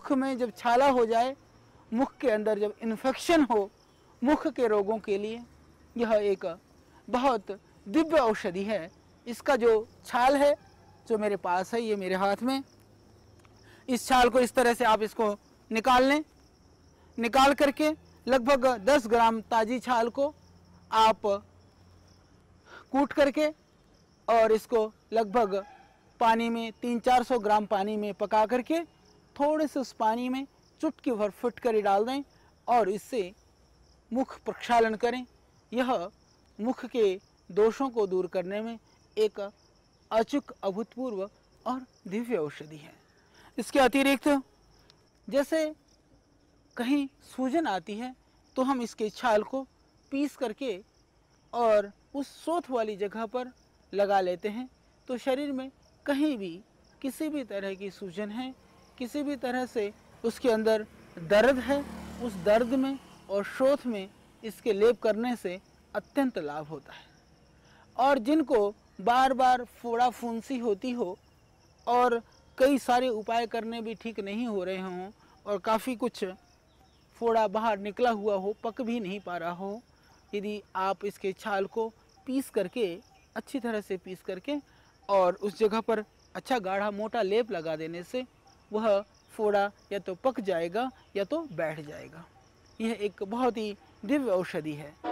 मुख में जब छाला हो जाए मुख के अंदर जब इन्फेक्शन हो मुख के रोगों के लिए यह एक बहुत दिव्य औषधि है इसका जो छाल है जो मेरे पास है ये मेरे हाथ में इस छाल को इस तरह से आप इसको निकाल लें निकाल करके लगभग 10 ग्राम ताज़ी छाल को आप कूट करके और इसको लगभग पानी में तीन चार सौ ग्राम पानी में पका करके थोड़े से उस पानी में चुटकी भर कर डाल दें और इससे मुख प्रक्षालन करें यह मुख के दोषों को दूर करने में एक अचूक अभूतपूर्व और दिव्य औषधि है इसके अतिरिक्त जैसे कहीं सूजन आती है तो हम इसके छाल को पीस करके और उस सोथ वाली जगह पर लगा लेते हैं तो शरीर में कहीं भी किसी भी तरह की सूजन है किसी भी तरह से उसके अंदर दर्द है उस दर्द में और शोथ में इसके लेप करने से अत्यंत लाभ होता है और जिनको बार बार फोड़ा फुंसी होती हो और कई सारे उपाय करने भी ठीक नहीं हो रहे हों और काफ़ी कुछ फोड़ा बाहर निकला हुआ हो पक भी नहीं पा रहा हो यदि आप इसके छाल को पीस करके अच्छी तरह से पीस करके और उस जगह पर अच्छा गाढ़ा मोटा लेप लगा देने से वह फोड़ा या तो पक जाएगा या तो बैठ जाएगा यह एक बहुत ही दिव्य औषधि है